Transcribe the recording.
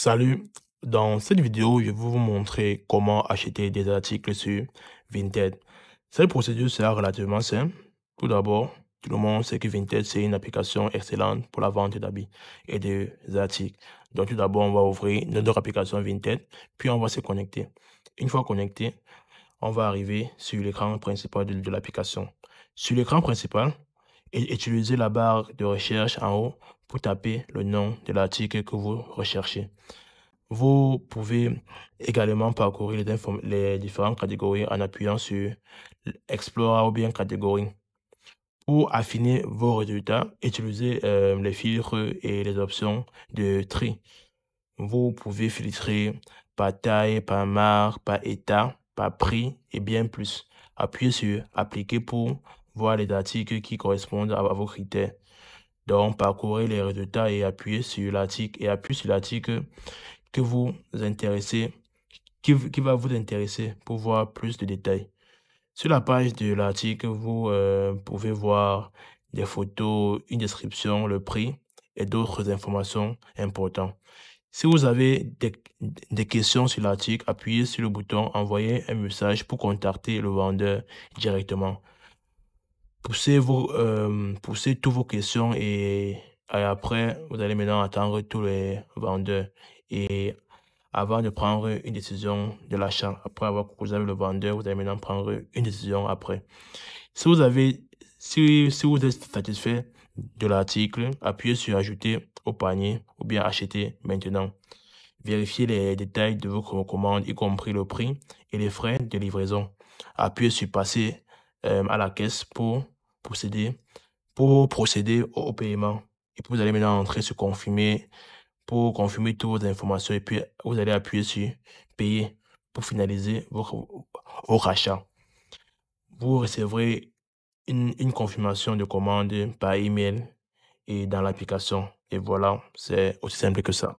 Salut, dans cette vidéo, je vais vous montrer comment acheter des articles sur Vinted. Cette procédure sera relativement simple. Tout d'abord, tout le monde sait que Vinted, c'est une application excellente pour la vente d'habits et des articles. Donc tout d'abord, on va ouvrir notre application Vinted, puis on va se connecter. Une fois connecté, on va arriver sur l'écran principal de l'application. Sur l'écran principal, et utilisez la barre de recherche en haut pour taper le nom de l'article que vous recherchez. Vous pouvez également parcourir les, les différentes catégories en appuyant sur Explorer ou bien catégorie. Pour affiner vos résultats, utilisez euh, les filtres et les options de tri. Vous pouvez filtrer par taille, par marque, par état, par prix et bien plus. Appuyez sur Appliquer pour voir les articles qui correspondent à, vos critères. Donc, parcourez les résultats et appuyez sur l'article et appuyez sur l'article que vous intéressez, qui, va vous intéresser pour voir plus de détails. Sur la page de l'article, vous euh, pouvez voir des photos, une description, le prix et d'autres informations importantes. Si vous avez des, des questions sur l'article, appuyez sur le bouton Envoyer un message pour contacter le vendeur directement. Poussez, vos, euh, toutes vos questions et, après, vous allez maintenant attendre tous les vendeurs. Et avant de prendre une décision de l'achat, après avoir causé le vendeur, vous allez maintenant prendre une décision après. Si vous avez, si, si vous êtes satisfait de l'article, appuyez sur ajouter au panier ou bien acheter maintenant. Vérifiez les détails de vos commandes, y compris le prix et les frais de livraison. Appuyez sur passer euh, à la caisse pour procéder, pour procéder au, paiement. Et puis vous allez maintenant entrer sur confirmer pour confirmer toutes vos informations et puis vous allez appuyer sur payer pour finaliser vos, achat Vous recevrez une, une, confirmation de commande par email et dans l'application. Et voilà, c'est aussi simple que ça.